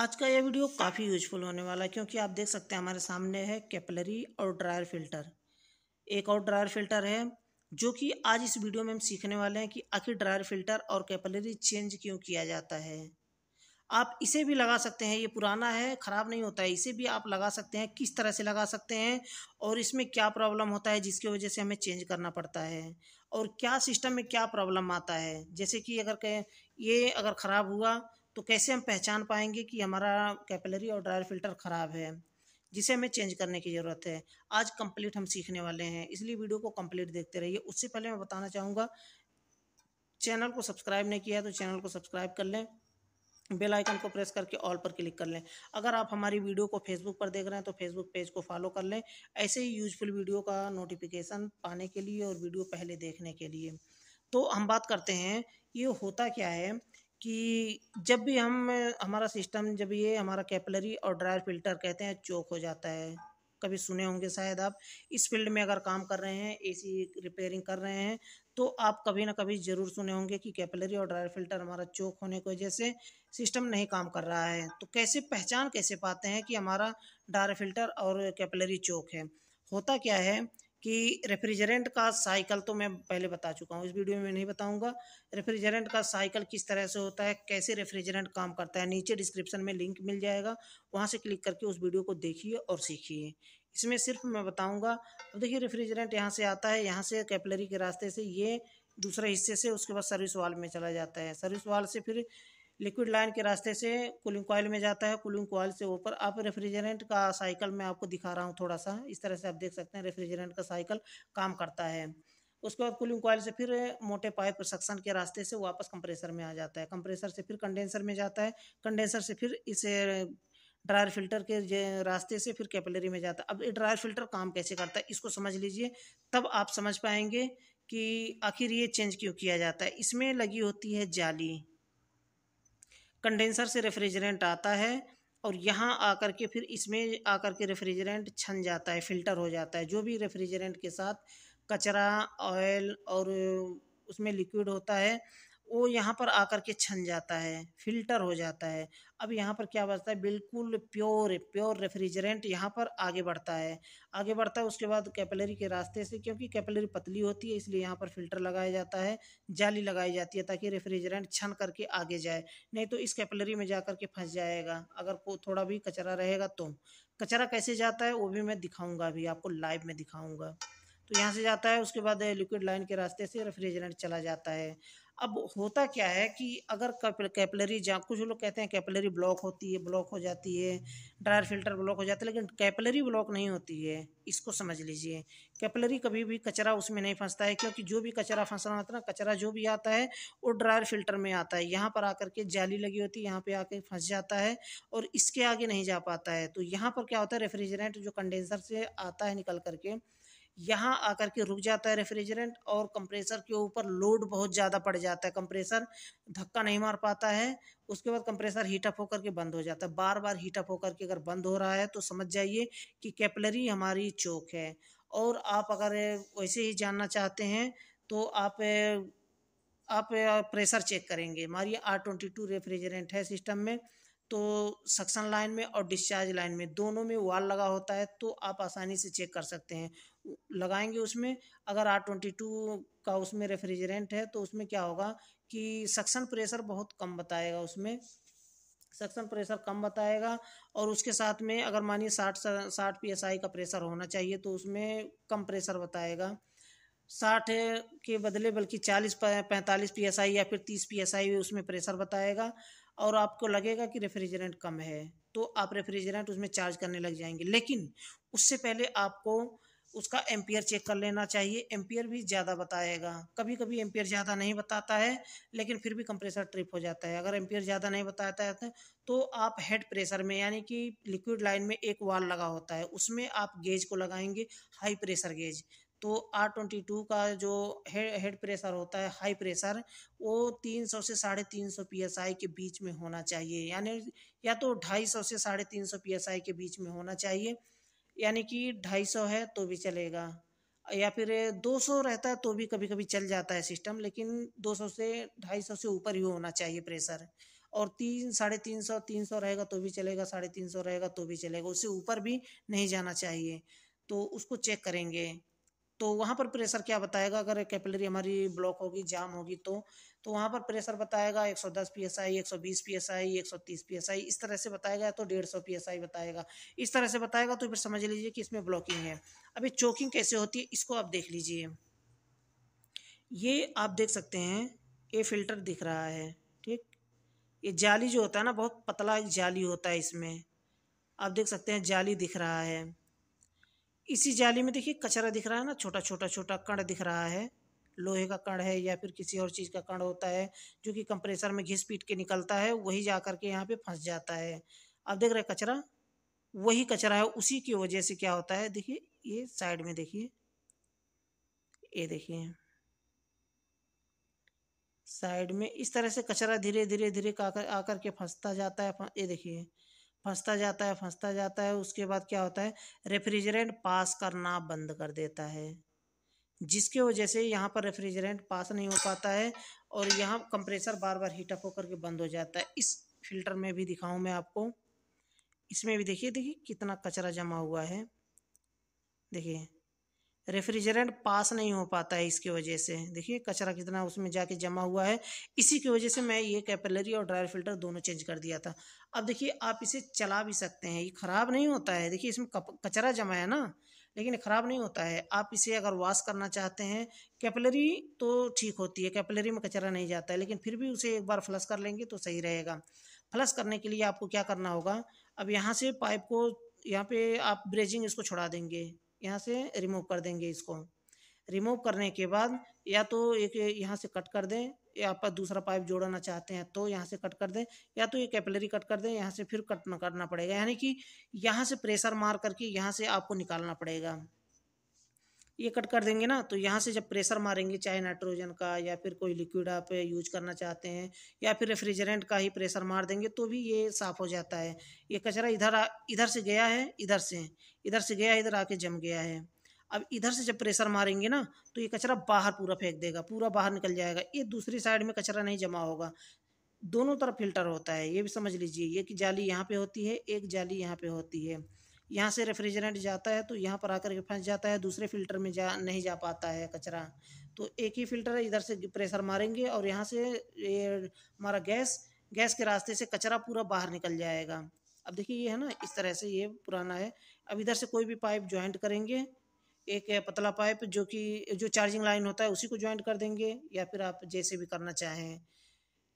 आज का ये वीडियो काफ़ी यूजफुल होने वाला है क्योंकि आप देख सकते हैं हमारे सामने है कैपलरी और ड्रायर फिल्टर एक और ड्रायर फिल्टर है जो कि आज इस वीडियो में हम सीखने वाले हैं कि आखिर ड्रायर फिल्टर और कैपलरी चेंज क्यों किया जाता है आप इसे भी लगा सकते हैं ये पुराना है ख़राब नहीं होता है इसे भी आप लगा सकते हैं किस तरह से लगा सकते हैं और इसमें क्या प्रॉब्लम होता है जिसकी वजह से हमें चेंज करना पड़ता है और क्या सिस्टम में क्या प्रॉब्लम आता है जैसे कि अगर कहें ये अगर ख़राब हुआ तो कैसे हम पहचान पाएंगे कि हमारा कैपिलरी और ड्रायर फिल्टर ख़राब है जिसे हमें चेंज करने की ज़रूरत है आज कंप्लीट हम सीखने वाले हैं इसलिए वीडियो को कंप्लीट देखते रहिए उससे पहले मैं बताना चाहूँगा चैनल को सब्सक्राइब नहीं किया तो चैनल को सब्सक्राइब कर लें बेल आइकन को प्रेस करके ऑल पर क्लिक कर लें अगर आप हमारी वीडियो को फेसबुक पर देख रहे हैं तो फेसबुक पेज को फॉलो कर लें ऐसे ही यूजफुल वीडियो का नोटिफिकेशन पाने के लिए और वीडियो पहले देखने के लिए तो हम बात करते हैं ये होता क्या है कि जब भी हम हमारा सिस्टम जब ये हमारा कैपलरी और ड्रायर फिल्टर कहते हैं चौक हो जाता है कभी सुने होंगे शायद आप इस फील्ड में अगर काम कर रहे हैं एसी रिपेयरिंग कर रहे हैं तो आप कभी ना कभी ज़रूर सुने होंगे कि कैपलरी और ड्रायर फिल्टर हमारा चौक होने की वजह से सिस्टम नहीं काम कर रहा है तो कैसे पहचान कैसे पाते हैं कि हमारा ड्रायर फिल्टर और कैपलरी चौक है होता क्या है कि रेफ्रिजरेंट का साइकिल तो मैं पहले बता चुका हूँ इस वीडियो में नहीं बताऊँगा रेफ्रिजरेंट का साइकिल किस तरह से होता है कैसे रेफ्रिजरेंट काम करता है नीचे डिस्क्रिप्शन में लिंक मिल जाएगा वहाँ से क्लिक करके उस वीडियो को देखिए और सीखिए इसमें सिर्फ मैं बताऊँगा अब देखिए रेफ्रिजरेंट यहाँ से आता है यहाँ से कैपलरी के रास्ते से ये दूसरे हिस्से से उसके बाद सर्विस वाल में चला जाता है सर्विस वाल से फिर लिक्विड लाइन के रास्ते से कूलिंग कॉयल में जाता है कूलिंग कॉयल से ऊपर आप रेफ्रिजरेंट का साइकिल मैं आपको दिखा रहा हूँ थोड़ा सा इस तरह से आप देख सकते हैं रेफ्रिजरेंट का साइकिल काम करता है उसके बाद कूलिंग कॉयल से फिर मोटे पाइप सक्शन के रास्ते से वापस कंप्रेसर में आ जाता है कंप्रेसर से फिर कंडेंसर में जाता है कंडेंसर से फिर इसे ड्रायर फिल्टर के रास्ते से फिर कैपिलरी में जाता है अब ये ड्रायर फिल्टर काम कैसे करता है इसको समझ लीजिए तब आप समझ पाएंगे कि आखिर ये चेंज क्यों किया जाता है इसमें लगी होती है जाली कंडेंसर से रेफ्रिजरेंट आता है और यहाँ आकर के फिर इसमें आकर के रेफ्रिजरेंट छन जाता है फ़िल्टर हो जाता है जो भी रेफ्रिजरेंट के साथ कचरा ऑयल और उसमें लिक्विड होता है वो यहाँ पर आकर के छन जाता है फिल्टर हो जाता है अब यहाँ पर क्या बचता है बिल्कुल प्योर प्योर रेफ्रिजरेंट यहाँ पर आगे बढ़ता है आगे बढ़ता है उसके बाद कैपलरी के रास्ते से क्योंकि कैपलरी पतली होती है इसलिए यहाँ पर फिल्टर लगाया जाता है जाली लगाई जाती है ताकि रेफ्रिजरेंट छन करके आगे जाए नहीं तो इस कैपलरी में जा करके फंस जाएगा अगर थोड़ा भी कचरा रहेगा तो कचरा कैसे जाता है वो भी मैं दिखाऊँगा अभी आपको लाइव में दिखाऊँगा तो यहाँ से जाता है उसके बाद लिक्विड लाइन के रास्ते से रेफ्रिजरेंट चला जाता है अब होता क्या है कि अगर कैपलरी जहाँ कुछ लोग कहते हैं कैपलरी ब्लॉक होती है ब्लॉक हो जाती है ड्रायर फिल्टर ब्लॉक हो जाता है लेकिन कैपलरी ब्लॉक नहीं होती है इसको समझ लीजिए कैपलरी कभी भी कचरा उसमें नहीं फंसता है क्योंकि जो भी कचरा फंसना होता है ना कचरा जो भी आता है वो ड्रायर फिल्टर में आता है यहाँ पर आकर के जाली लगी होती है यहाँ पर आके फंस जाता है और इसके आगे नहीं जा पाता है तो यहाँ पर क्या होता है रेफ्रिजरेंट जो कंडेंसर से आता है निकल करके यहाँ आकर के रुक जाता है रेफ्रिजरेंट और कंप्रेसर के ऊपर लोड बहुत ज़्यादा पड़ जाता है कंप्रेसर धक्का नहीं मार पाता है उसके बाद कंप्रेसर हीटअप होकर के बंद हो जाता है बार बार हीटअप होकर के अगर बंद हो रहा है तो समझ जाइए कि कैपलरी हमारी चौक है और आप अगर वैसे ही जानना चाहते हैं तो आप आप प्रेशर चेक करेंगे हमारी आर ट्वेंटी टू रेफ्रिजरेंट है सिस्टम में तो सक्शन लाइन में और डिस्चार्ज लाइन में दोनों में वाल लगा होता है तो आप आसानी से चेक कर सकते हैं लगाएंगे उसमें अगर आर ट्वेंटी टू का उसमें रेफ्रिजरेंट है तो उसमें क्या होगा कि सक्शन प्रेशर बहुत कम बताएगा उसमें सक्शन प्रेशर कम बताएगा और उसके साथ में अगर मानिए साठ साठ पी का प्रेशर होना चाहिए तो उसमें कम प्रेशर बताएगा साठ के बदले बल्कि चालीस पैंतालीस पी या फिर तीस पी आई उसमें प्रेशर बताएगा और आपको लगेगा कि रेफ्रिजरेंट कम है तो आप रेफ्रिजरेंट उसमें चार्ज करने लग जाएंगे लेकिन उससे पहले आपको उसका एम्पियर चेक कर लेना चाहिए एम्पियर भी ज़्यादा बताएगा कभी कभी एम्पियर ज़्यादा नहीं बताता है लेकिन फिर भी कंप्रेसर ट्रिप हो जाता है अगर एम्पियर ज़्यादा नहीं बताता है तो आप हेड प्रेशर में यानी कि लिक्विड लाइन में एक वाल लगा होता है उसमें आप गेज को लगाएंगे हाई प्रेशर गेज तो आर ट्वेंटी टू का जो हेड प्रेशर होता है हाई प्रेशर वो तीन सौ से साढ़े तीन सौ पी एस आई के बीच में होना चाहिए यानी या तो ढाई सौ से साढ़े तीन सौ पी एस आई के बीच में होना चाहिए यानी कि ढाई सौ है तो भी चलेगा या फिर दो सौ रहता है तो भी कभी कभी चल जाता है सिस्टम लेकिन दो सौ से ढाई सौ से ऊपर ही होना चाहिए प्रेशर और तीन साढ़े तीन सौ तीन सौ रहेगा तो भी चलेगा साढ़े तीन सौ रहेगा तो भी चलेगा उससे ऊपर भी नहीं जाना चाहिए तो उसको चेक करेंगे तो वहाँ पर प्रेशर क्या बताएगा अगर कैपिलरी हमारी ब्लॉक होगी जाम होगी तो तो वहाँ पर प्रेशर बताएगा 110 psi 120 psi 130 psi इस तरह से बताएगा तो 150 psi बताएगा इस तरह से बताएगा तो फिर समझ लीजिए कि इसमें ब्लॉकिंग है अभी चोकिंग कैसे होती है इसको आप देख लीजिए ये आप देख सकते हैं ये फिल्टर दिख रहा है ठीक ये जाली जो होता है ना बहुत पतला जाली होता है इसमें आप देख सकते हैं जाली दिख रहा है इसी जाली में देखिए कचरा दिख रहा है ना छोटा छोटा छोटा कण दिख रहा है लोहे का कण है या फिर किसी और चीज़ का कण होता है जो कि कंप्रेसर में घिस पीट के निकलता है वही जा करके यहाँ पे फंस जाता है अब देख रहे कचरा वही कचरा है उसी की वजह से क्या होता है देखिए ये साइड में देखिए ये देखिए साइड में इस तरह से कचरा धीरे धीरे धीरे आकर के फंसता जाता है ये देखिए फंसता जाता है फंसता जाता है उसके बाद क्या होता है रेफ्रिजरेंट पास करना बंद कर देता है जिसके वजह से यहाँ पर रेफ्रिजरेंट पास नहीं हो पाता है और यहाँ कंप्रेसर बार बार हीटअप होकर के बंद हो जाता है इस फिल्टर में भी दिखाऊँ मैं आपको इसमें भी देखिए देखिए कितना कचरा जमा हुआ है देखिए रेफ्रिजरेंट पास नहीं हो पाता है इसकी वजह से देखिए कचरा कितना उसमें जाके जमा हुआ है इसी की वजह से मैं ये कैपिलरी और ड्रायर फिल्टर दोनों चेंज कर दिया था अब देखिए आप इसे चला भी सकते हैं ये ख़राब नहीं होता है देखिए इसमें कचरा जमा है ना लेकिन ख़राब नहीं होता है आप इसे अगर वॉश करना चाहते हैं कैपलरी तो ठीक होती है कैपलरी में कचरा नहीं जाता है लेकिन फिर भी उसे एक बार फ्लश कर लेंगे तो सही रहेगा फ्लश करने के लिए आपको क्या करना होगा अब यहाँ से पाइप को यहाँ पे आप ब्रेजिंग इसको छुड़ा देंगे यहाँ से रिमूव कर देंगे इसको रिमूव करने के बाद या तो एक यहाँ से कट कर दें या आप दूसरा पाइप जोड़ना चाहते हैं तो यहाँ से कट कर दें या तो ये कैपलरी कट कर दें यहाँ से फिर कट करना पड़ेगा यानी कि यहाँ से प्रेशर मार करके यहाँ से आपको निकालना पड़ेगा ये कट कर देंगे ना तो यहाँ से जब प्रेशर मारेंगे चाहे नाइट्रोजन का या फिर कोई लिक्विड आप यूज करना चाहते हैं या फिर रेफ्रिजरेंट का ही प्रेशर मार देंगे तो भी ये साफ़ हो जाता है ये कचरा इधर इधर से गया है इधर से इधर से गया इधर आके जम गया है अब इधर से जब प्रेशर मारेंगे ना तो ये कचरा बाहर पूरा फेंक देगा पूरा बाहर निकल जाएगा ये दूसरी साइड में कचरा नहीं जमा होगा दोनों तरफ फिल्टर होता है ये भी समझ लीजिए ये कि जाली यहाँ पे होती है एक जाली यहाँ पे होती है यहाँ से रेफ्रिजरेंट जाता है तो यहाँ पर आकर के फंस जाता है दूसरे फिल्टर में जा नहीं जा पाता है कचरा तो एक ही फिल्टर इधर से प्रेशर मारेंगे और यहाँ से ये हमारा गैस गैस के रास्ते से कचरा पूरा बाहर निकल जाएगा अब देखिए ये है ना इस तरह से ये पुराना है अब इधर से कोई भी पाइप ज्वाइंट करेंगे एक पतला पाइप जो कि जो चार्जिंग लाइन होता है उसी को ज्वाइंट कर देंगे या फिर आप जैसे भी करना चाहें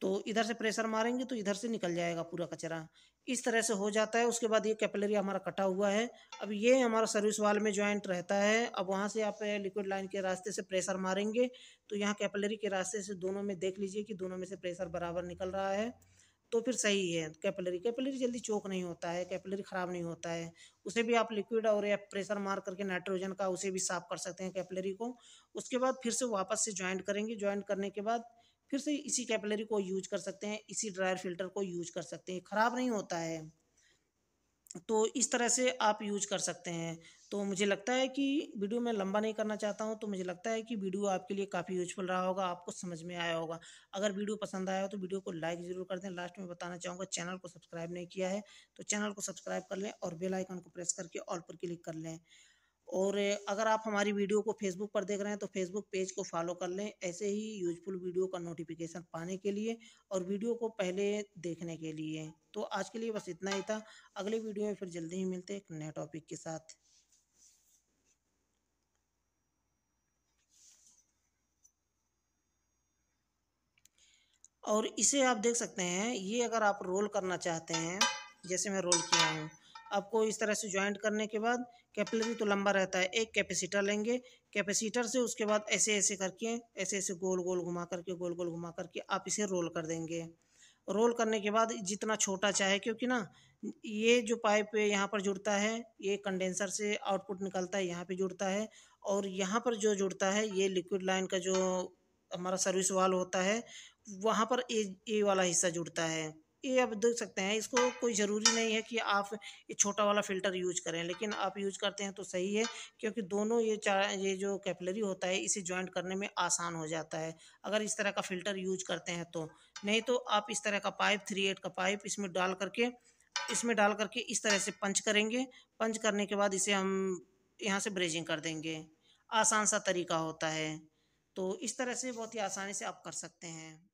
तो इधर से प्रेशर मारेंगे तो इधर से निकल जाएगा पूरा कचरा इस तरह से हो जाता है उसके बाद ये कैपिलरी हमारा कटा हुआ है अब ये हमारा सर्विस वाल में ज्वाइंट रहता है अब वहाँ से आप लिक्विड लाइन के रास्ते से प्रेशर मारेंगे तो यहाँ कैपलरी के रास्ते से दोनों में देख लीजिए कि दोनों में से प्रेशर बराबर निकल रहा है तो फिर सही है कैपलरी कैपलरी जल्दी चोक नहीं होता है कैपलरी ख़राब नहीं होता है उसे भी आप लिक्विड और या प्रेशर मार करके नाइट्रोजन का उसे भी साफ कर सकते हैं कैपिलरी को उसके बाद फिर से वापस से ज्वाइंट करेंगे ज्वाइंट करने के बाद फिर से इसी कैपिलरी को यूज कर सकते हैं इसी ड्रायर फिल्टर को यूज कर सकते हैं ख़राब नहीं होता है तो इस तरह से आप यूज कर सकते हैं तो मुझे लगता है कि वीडियो मैं लंबा नहीं करना चाहता हूं तो मुझे लगता है कि वीडियो आपके लिए काफ़ी यूजफुल रहा होगा आपको समझ में आया होगा अगर वीडियो पसंद आया हो तो वीडियो को लाइक ज़रूर कर दें लास्ट में बताना चाहूँगा चैनल को सब्सक्राइब नहीं किया है तो चैनल को सब्सक्राइब कर लें और बेलाइकन को प्रेस करके ऑल पर क्लिक कर लें और अगर आप हमारी वीडियो को फेसबुक पर देख रहे हैं तो फेसबुक पेज को फॉलो कर लें ऐसे ही यूजफुल वीडियो का नोटिफिकेशन पाने के लिए और वीडियो को पहले देखने के लिए तो आज के लिए बस इतना ही था अगले वीडियो में फिर जल्दी ही मिलते हैं एक नए टॉपिक के साथ और इसे आप देख सकते हैं ये अगर आप रोल करना चाहते हैं जैसे मैं रोल किया हूँ आपको इस तरह से ज्वाइंट करने के बाद कैपिलरी तो लंबा रहता है एक कैपेसिटर लेंगे कैपेसिटर से उसके बाद ऐसे ऐसे करके ऐसे ऐसे गोल गोल घुमा करके गोल गोल घुमा करके आप इसे रोल कर देंगे रोल करने के बाद जितना छोटा चाहे क्योंकि ना ये जो पाइप यहाँ पर जुड़ता है ये कंडेंसर से आउटपुट निकलता है यहाँ पे जुड़ता है और यहाँ पर जो जुड़ता है ये लिक्विड लाइन का जो हमारा सर्विस वाल होता है वहाँ पर ए ये वाला हिस्सा जुड़ता है ये आप देख सकते हैं इसको कोई ज़रूरी नहीं है कि आप ये छोटा वाला फ़िल्टर यूज करें लेकिन आप यूज करते हैं तो सही है क्योंकि दोनों ये चार ये जो कैपलरी होता है इसे ज्वाइंट करने में आसान हो जाता है अगर इस तरह का फ़िल्टर यूज करते हैं तो नहीं तो आप इस तरह का पाइप थ्री एट का पाइप इसमें डाल करके इसमें डाल करके इस तरह से पंच करेंगे पंच करने के बाद इसे हम यहाँ से ब्रेजिंग कर देंगे आसान सा तरीका होता है तो इस तरह से बहुत ही आसानी से आप कर सकते हैं